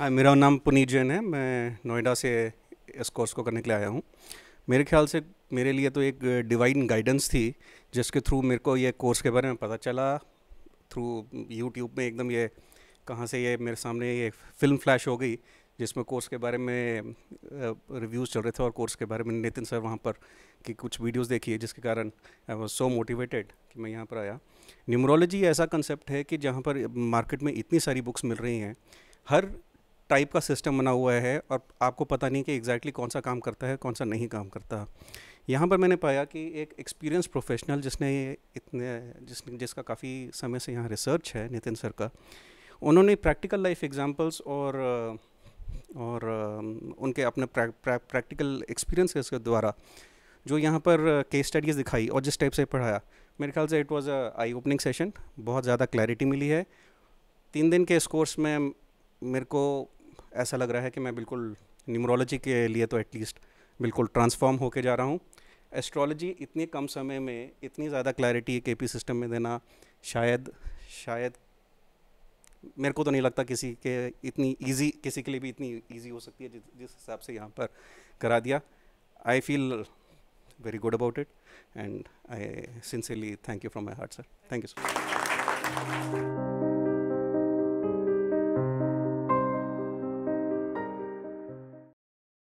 हाँ मेरा नाम पुनीत जैन है मैं नोएडा से इस कोर्स को करने के लिए आया हूँ मेरे ख्याल से मेरे लिए तो एक डिवाइन गाइडेंस थी जिसके थ्रू मेरे को ये कोर्स के बारे में पता चला थ्रू यूट्यूब में एकदम ये कहाँ से ये मेरे सामने ये फिल्म फ्लैश हो गई जिसमें कोर्स के बारे में रिव्यूज़ चल रहे थे और कोर्स के बारे में नितिन सर वहाँ पर कि कुछ वीडियोस देखी है जिसके कारण आई वॉज सो मोटिवेटेड कि मैं यहाँ पर आया न्यूमरोलॉजी ऐसा कंसेप्ट है कि जहाँ पर मार्केट में इतनी सारी बुक्स मिल रही हैं हर टाइप का सिस्टम बना हुआ है और आपको पता नहीं कि एग्जैक्टली exactly कौन सा काम करता है कौन सा नहीं काम करता यहाँ पर मैंने पाया कि एक एक्सपीरियंस प्रोफेशनल जिसने इतने जिस जिसका काफ़ी समय से यहाँ रिसर्च है नितिन सर का उन्होंने प्रैक्टिकल लाइफ एग्जांपल्स और और उनके अपने प्रा, प्रा, प्रैक्टिकल एक्सपीरियंसेस के द्वारा जो यहाँ पर केस स्टडीज़ दिखाई और जिस टाइप से पढ़ाया मेरे ख्याल से it was a I opening session बहुत ज़्यादा क्लैरिटी मिली है तीन दिन के इस कोर्स में मेरे को ऐसा लग रहा है कि मैं बिल्कुल न्यूमरोलॉजी के लिए तो एटलीस्ट बिल्कुल ट्रांसफॉर्म होके जा रहा हूँ एस्ट्रोलॉजी इतने कम समय में इतनी ज़्यादा क्लैरिटी के पी सिस्टम में देना शायद शायद मेरे को तो नहीं लगता किसी के इतनी इजी किसी के लिए भी इतनी इजी हो सकती है जिस जिस हिसाब से यहाँ पर करा दिया I feel very good about it and I sincerely thank you from my heart sir thank you so much